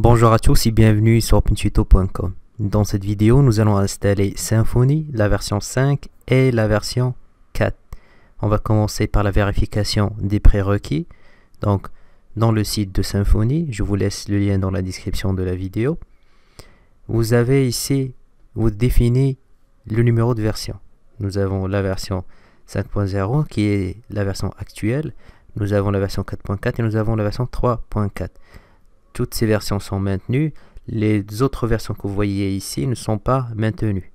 Bonjour à tous et bienvenue sur pintuto.com. Dans cette vidéo, nous allons installer Symfony, la version 5 et la version 4. On va commencer par la vérification des prérequis. Donc, dans le site de Symfony, je vous laisse le lien dans la description de la vidéo. Vous avez ici, vous définissez le numéro de version. Nous avons la version 5.0 qui est la version actuelle. Nous avons la version 4.4 et nous avons la version 3.4 toutes ces versions sont maintenues, les autres versions que vous voyez ici ne sont pas maintenues.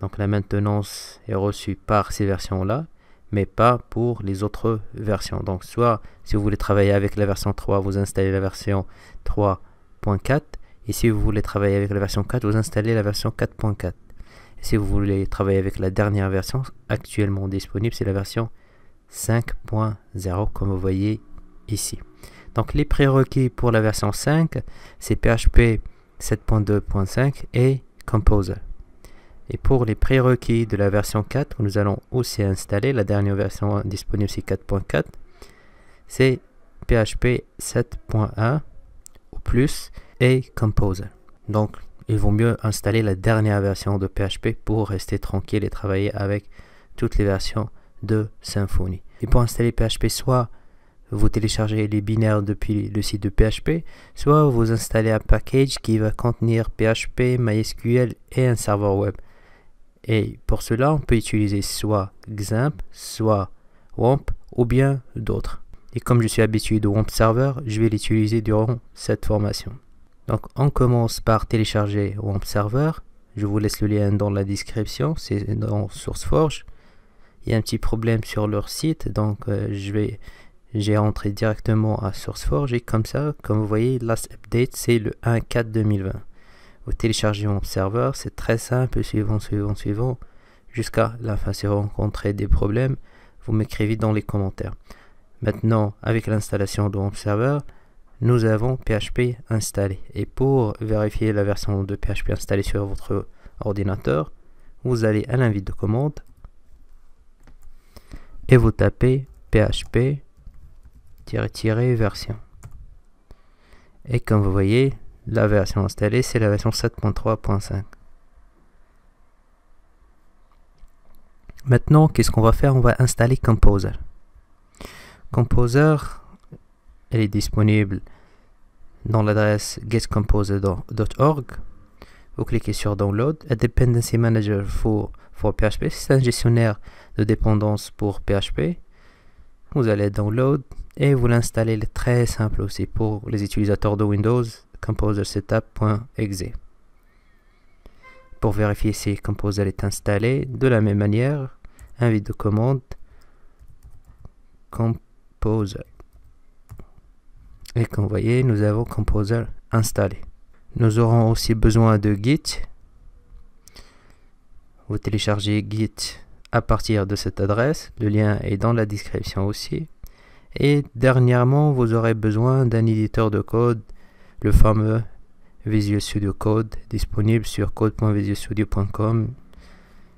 Donc la maintenance est reçue par ces versions-là, mais pas pour les autres versions. Donc soit si vous voulez travailler avec la version 3, vous installez la version 3.4, et si vous voulez travailler avec la version 4, vous installez la version 4.4. Si vous voulez travailler avec la dernière version actuellement disponible, c'est la version 5.0 comme vous voyez ici. Donc les prérequis pour la version 5, c'est PHP 7.2.5 et Composer. Et pour les prérequis de la version 4, nous allons aussi installer la dernière version disponible, c'est 4.4, c'est PHP 7.1 ou plus et Composer. Donc il vaut mieux installer la dernière version de PHP pour rester tranquille et travailler avec toutes les versions de Symfony. Et pour installer PHP, soit vous téléchargez les binaires depuis le site de PHP, soit vous installez un package qui va contenir PHP, MySQL et un serveur web. Et pour cela, on peut utiliser soit XAMPP, soit WAMP ou bien d'autres. Et comme je suis habitué de WAMP Server, je vais l'utiliser durant cette formation. Donc on commence par télécharger WAMP Server. Je vous laisse le lien dans la description, c'est dans SourceForge. Il y a un petit problème sur leur site, donc euh, je vais j'ai rentré directement à SourceForge et comme ça, comme vous voyez, last update c'est le 1.4 2020. Vous téléchargez mon serveur, c'est très simple, suivant, suivant, suivant, jusqu'à la fin si vous rencontrez des problèmes, vous m'écrivez dans les commentaires. Maintenant, avec l'installation de mon serveur, nous avons PHP installé. Et pour vérifier la version de PHP installée sur votre ordinateur, vous allez à l'invite de commande et vous tapez PHP version. Et comme vous voyez, la version installée, c'est la version 7.3.5. Maintenant, qu'est-ce qu'on va faire On va installer Composer. Composer, elle est disponible dans l'adresse getComposer.org. Vous cliquez sur Download. A Dependency Manager for, for PHP, c'est un gestionnaire de dépendance pour PHP. Vous allez Download, et vous l'installez, très simple aussi pour les utilisateurs de Windows, composersetup.exe. Pour vérifier si Composer est installé, de la même manière, invite de commande Composer. Et comme vous voyez, nous avons Composer installé. Nous aurons aussi besoin de Git. Vous téléchargez Git à partir de cette adresse. Le lien est dans la description aussi. Et dernièrement, vous aurez besoin d'un éditeur de code, le fameux Visual Studio Code, disponible sur code.visualstudio.com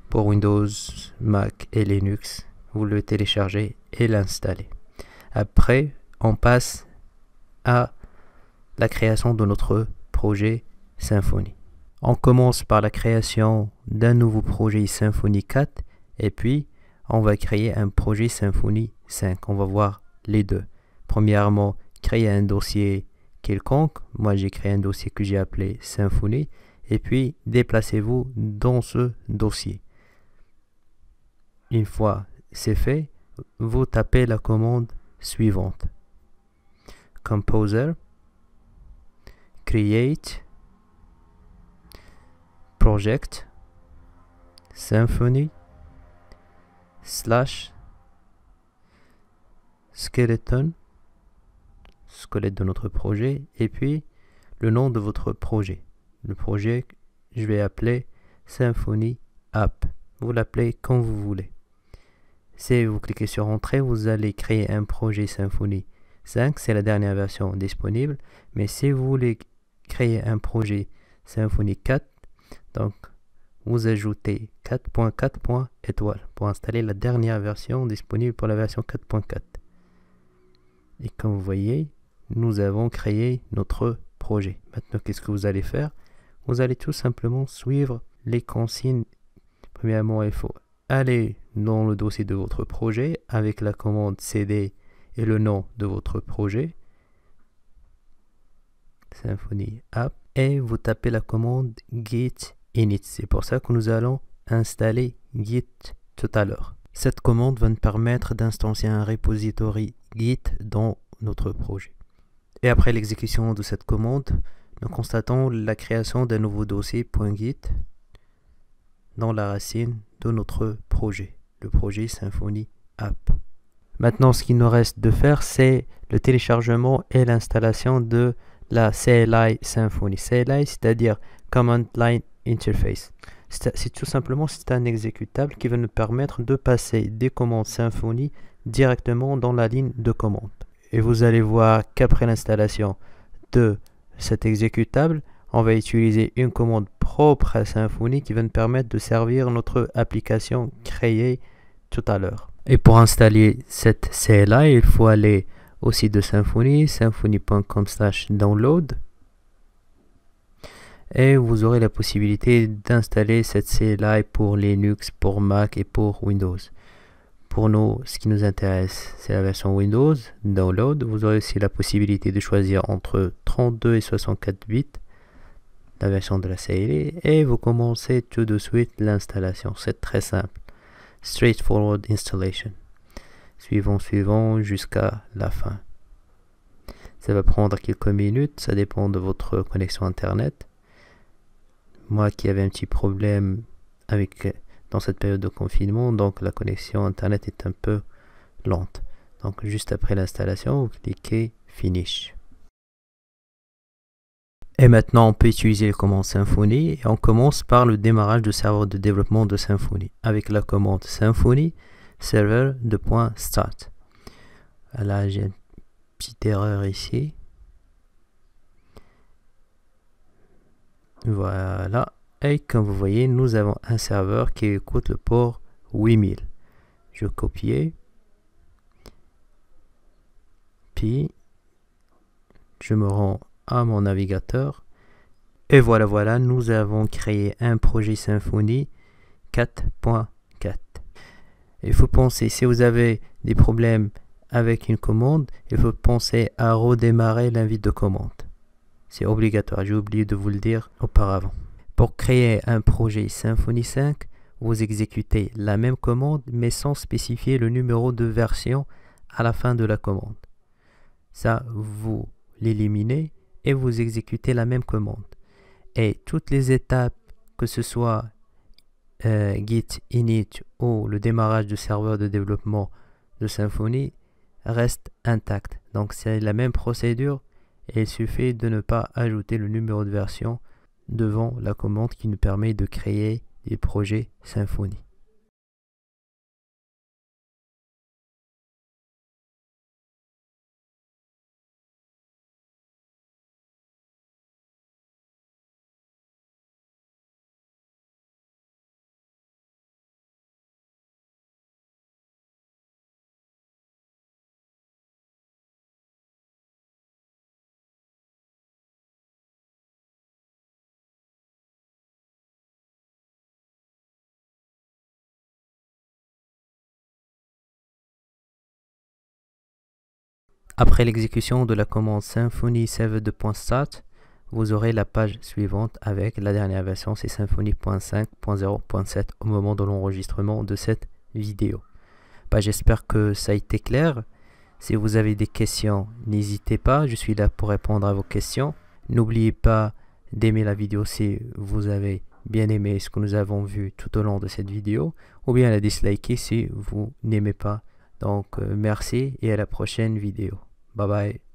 pour Windows, Mac et Linux. Vous le téléchargez et l'installez. Après, on passe à la création de notre projet Symfony. On commence par la création d'un nouveau projet Symfony 4 et puis on va créer un projet Symfony 5. On va voir les deux. Premièrement, créer un dossier quelconque. Moi, j'ai créé un dossier que j'ai appelé Symfony. Et puis, déplacez-vous dans ce dossier. Une fois c'est fait, vous tapez la commande suivante. Composer, Create, Project, Symphony, slash skeleton, squelette de notre projet, et puis le nom de votre projet. Le projet, je vais appeler Symfony App. Vous l'appelez quand vous voulez. Si vous cliquez sur Entrée, vous allez créer un projet Symfony 5. C'est la dernière version disponible. Mais si vous voulez créer un projet Symfony 4, donc vous ajoutez 4.4. étoile pour installer la dernière version disponible pour la version 4.4. Et comme vous voyez, nous avons créé notre projet. Maintenant, qu'est-ce que vous allez faire Vous allez tout simplement suivre les consignes. Premièrement, il faut aller dans le dossier de votre projet avec la commande CD et le nom de votre projet. Symfony App. Et vous tapez la commande git init. C'est pour ça que nous allons installer git tout à l'heure. Cette commande va nous permettre d'instancier un repository Git dans notre projet. Et après l'exécution de cette commande, nous constatons la création d'un nouveau dossier .git dans la racine de notre projet, le projet Symfony App. Maintenant, ce qu'il nous reste de faire, c'est le téléchargement et l'installation de la CLI Symfony. CLI, c'est-à-dire Command Line Interface. C'est tout simplement c'est un exécutable qui va nous permettre de passer des commandes Symfony directement dans la ligne de commande. Et vous allez voir qu'après l'installation de cet exécutable, on va utiliser une commande propre à Symfony qui va nous permettre de servir notre application créée tout à l'heure. Et pour installer cette CLI, il faut aller au site de Symfony, symfony.com download. Et vous aurez la possibilité d'installer cette CLI pour Linux, pour Mac et pour Windows. Pour nous, ce qui nous intéresse, c'est la version Windows, Download. Vous aurez aussi la possibilité de choisir entre 32 et 64 bits, la version de la série, et vous commencez tout de suite l'installation. C'est très simple. Straightforward installation. Suivant, suivant, jusqu'à la fin. Ça va prendre quelques minutes, ça dépend de votre connexion Internet. Moi qui avais un petit problème avec dans cette période de confinement, donc la connexion Internet est un peu lente. Donc juste après l'installation, vous cliquez Finish. Et maintenant, on peut utiliser le commande Symfony et on commence par le démarrage du serveur de développement de Symfony avec la commande Symfony server de point start. Là, j'ai une petite erreur ici. Voilà, et comme vous voyez, nous avons un serveur qui écoute le port 8000. Je copie. Puis, je me rends à mon navigateur. Et voilà, voilà, nous avons créé un projet Symfony 4.4. Il faut penser, si vous avez des problèmes avec une commande, il faut penser à redémarrer l'invite de commande. C'est obligatoire, j'ai oublié de vous le dire auparavant. Pour créer un projet Symfony 5, vous exécutez la même commande mais sans spécifier le numéro de version à la fin de la commande. Ça, vous l'éliminez et vous exécutez la même commande. Et toutes les étapes, que ce soit euh, Git init ou le démarrage du serveur de développement de Symfony, restent intactes. Donc c'est la même procédure et il suffit de ne pas ajouter le numéro de version devant la commande qui nous permet de créer des projets symphoniques. Après l'exécution de la commande symfony save vous aurez la page suivante avec la dernière version, c'est symfony.5.0.7 au moment de l'enregistrement de cette vidéo. Bah, j'espère que ça a été clair. Si vous avez des questions, n'hésitez pas, je suis là pour répondre à vos questions. N'oubliez pas d'aimer la vidéo si vous avez bien aimé ce que nous avons vu tout au long de cette vidéo, ou bien la disliker si vous n'aimez pas donc euh, merci et à la prochaine vidéo. Bye bye.